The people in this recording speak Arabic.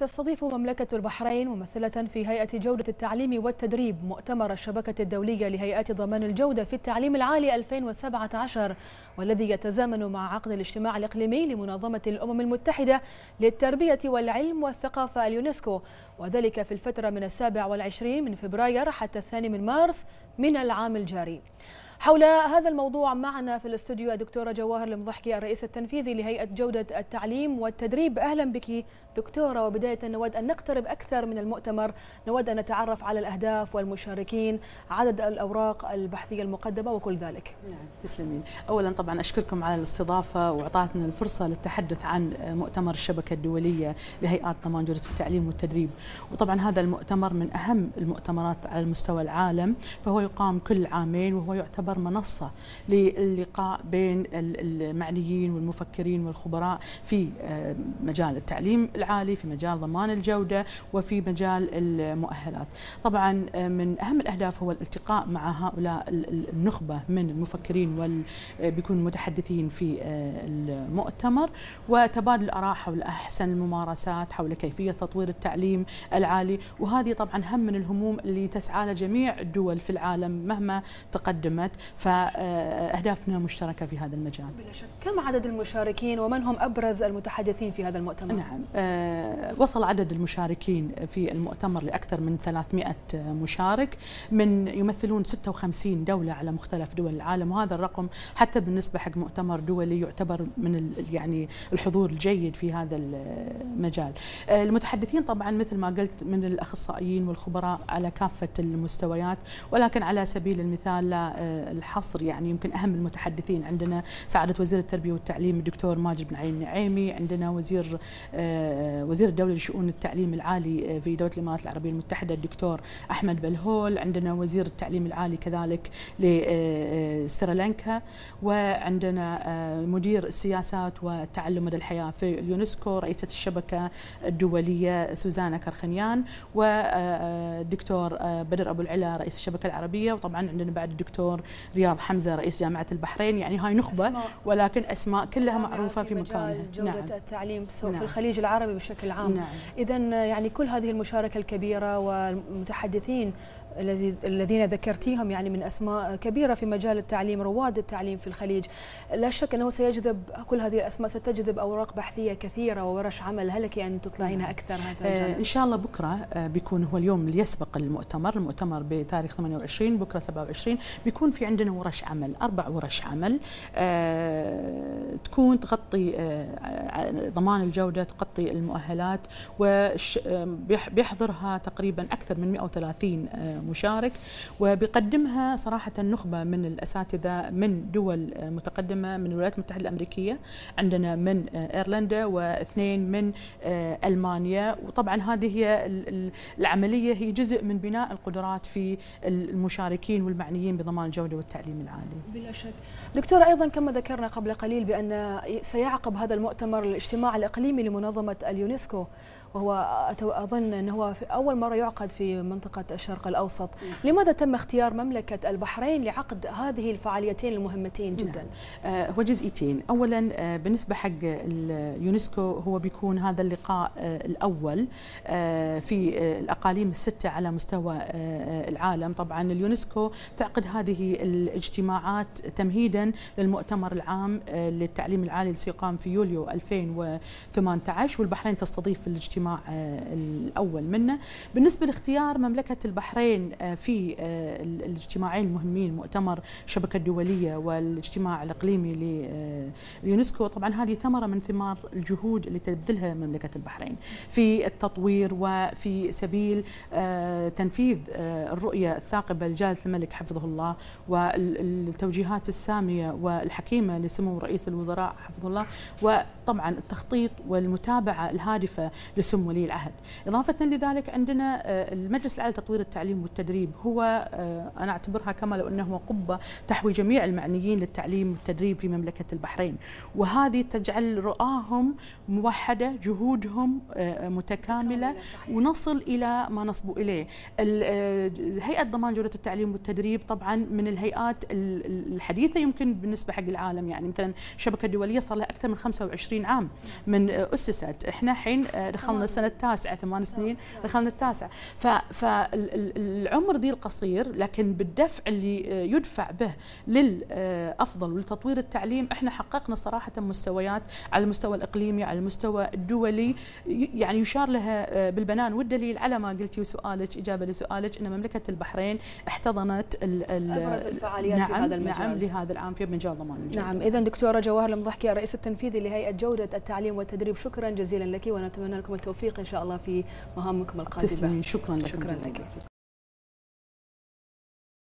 تستضيف مملكة البحرين ممثلة في هيئة جودة التعليم والتدريب مؤتمر الشبكة الدولية لهيئات ضمان الجودة في التعليم العالي 2017 والذي يتزامن مع عقد الاجتماع الإقليمي لمنظمة الأمم المتحدة للتربية والعلم والثقافة اليونسكو وذلك في الفترة من السابع والعشرين من فبراير حتى الثاني من مارس من العام الجاري حول هذا الموضوع معنا في الاستوديو دكتورة جواهر المضحكي الرئيس التنفيذي لهيئة جودة التعليم والتدريب أهلا بك دكتورة وبداية نود أن نقترب أكثر من المؤتمر نود أن نتعرف على الأهداف والمشاركين عدد الأوراق البحثية المقدمة وكل ذلك نعم تسلمين أولا طبعا أشكركم على الاستضافة وأعطاتنا الفرصة للتحدث عن مؤتمر الشبكة الدولية لهيئات ضمان جودة التعليم والتدريب وطبعا هذا المؤتمر من أهم المؤتمرات على مستوى العالم فهو يقام كل عامين وهو يعتبر تعتبر منصة للقاء بين المعنيين والمفكرين والخبراء في آه، مجال التعليم العالي في مجال ضمان الجودة وفي مجال المؤهلات طبعا آه، من أهم الأهداف هو الالتقاء مع هؤلاء النخبة من المفكرين وال آه، بيكون متحدثين في المؤتمر وتبادل الآراء حول أحسن الممارسات حول كيفية تطوير التعليم العالي وهذه طبعا هم من الهموم اللي تسعى لها جميع الدول في العالم مهما تقدمت فأهدافنا مشتركة في هذا المجال بلا شك كم عدد المشاركين ومن هم أبرز المتحدثين في هذا المؤتمر؟ نعم آه، وصل عدد المشاركين في المؤتمر لأكثر من 300 مشارك من يمثلون 56 دولة على مختلف دول العالم وهذا الرقم حتى بالنسبة حق مؤتمر دولي يعتبر من يعني الحضور الجيد في هذا المجال آه، المتحدثين طبعا مثل ما قلت من الأخصائيين والخبراء على كافة المستويات ولكن على سبيل المثال لا آه، الحصر يعني يمكن أهم المتحدثين عندنا سعادة وزير التربية والتعليم الدكتور ماجد بن علي النعيمي عندنا وزير آه، وزير الدولة لشؤون التعليم العالي آه، في دولة الإمارات العربية المتحدة الدكتور أحمد بلهول عندنا وزير التعليم العالي كذلك لسريلانكا آه، وعندنا مدير السياسات والتعلم مدى الحياة في اليونسكو رئيسة الشبكة الدولية سوزانا كرخنيان والدكتور بدر أبو العلا رئيس الشبكة العربية وطبعا عندنا بعد الدكتور رياض حمزه رئيس جامعه البحرين يعني هاي نخبه أسماء ولكن اسماء كلها معروفه في, في مكانها جوده نعم. التعليم سواء نعم. في الخليج العربي بشكل عام نعم. اذا يعني كل هذه المشاركه الكبيره والمتحدثين الذين ذكرتيهم يعني من اسماء كبيره في مجال التعليم رواد التعليم في الخليج لا شك انه سيجذب كل هذه الاسماء ستجذب اوراق بحثيه كثيره وورش عمل هل لك ان تطلعين نعم. اكثر هذا الجانب؟ آه، ان شاء الله بكره آه، بيكون هو اليوم اللي يسبق المؤتمر المؤتمر بتاريخ 28 بكره 27 بيكون في عندنا ورش عمل اربع ورش عمل آه، تكون تغطي ضمان الجوده تغطي المؤهلات وبيحضرها تقريبا اكثر من 130 مشارك وبيقدمها صراحة نخبة من الأساتذة من دول متقدمة من الولايات المتحدة الأمريكية عندنا من إيرلندا واثنين من ألمانيا وطبعا هذه هي العملية هي جزء من بناء القدرات في المشاركين والمعنيين بضمان الجودة والتعليم العالي بلا شك دكتورة أيضا كما ذكرنا قبل قليل بأن سيعقب هذا المؤتمر الاجتماع الإقليمي لمنظمة اليونسكو وهو أظن أنه هو أول مرة يعقد في منطقة الشرق الأوسط الأوسط لماذا تم اختيار مملكة البحرين لعقد هذه الفعاليتين المهمتين جدا نعم. آه، هو جزئيتين أولا آه، بالنسبة حق اليونسكو هو بيكون هذا اللقاء آه، الأول في الأقاليم الستة على مستوى العالم طبعا اليونسكو تعقد هذه الاجتماعات تمهيدا للمؤتمر العام للتعليم العالي سيقام في يوليو 2018 والبحرين تستضيف الاجتماع الأول منه بالنسبة لاختيار مملكة البحرين الحين آه، في آه، الاجتماعين المهمين مؤتمر الشبكه الدوليه والاجتماع الاقليمي لليونسكو آه، طبعا هذه ثمره من ثمار الجهود اللي تبذلها مملكه البحرين في التطوير وفي سبيل تنفيذ الرؤيه الثاقبه لجلاله الملك حفظه الله والتوجيهات الساميه والحكيمه لسمو رئيس الوزراء حفظه الله وطبعا التخطيط والمتابعه الهادفه لسمو ولي العهد اضافه لذلك عندنا المجلس الاعلى لتطوير التعليم والتدريب هو آه، أنا أعتبرها كما لو أنه قبة تحوي جميع المعنيين للتعليم والتدريب في مملكة البحرين وهذه تجعل رؤاهم موحدة جهودهم آه، متكاملة ونصل إلى ما نصبوا إليه آه، هيئة ضمان جودة التعليم والتدريب طبعا من الهيئات الحديثة يمكن بالنسبة حق العالم يعني مثلا شبكة الدولية صار لها أكثر من 25 عام من أسست احنا الحين دخلنا السنة التاسعة ثمان سنين دخلنا التاسعة فال العمر دي القصير لكن بالدفع اللي آه، يدفع به للأفضل آه، ولتطوير التعليم احنا حققنا صراحة مستويات على المستوى الإقليمي على المستوى الدولي يعني يشار لها آه، بالبنان والدليل على ما قلتي وسؤالك إجابة لسؤالك أن مملكة البحرين احتضنت أبرز الفعاليات نعم في هذا المجال نعم لهذا العام في مجال ضمان الجودة نعم إذا دكتورة جواهر المضحكي الرئيس التنفيذي لهيئة جودة التعليم والتدريب شكرا جزيلا لك ونتمنى لكم التوفيق إن شاء الله في مهامكم القادمة تسلمين شكرا لك شكرا لك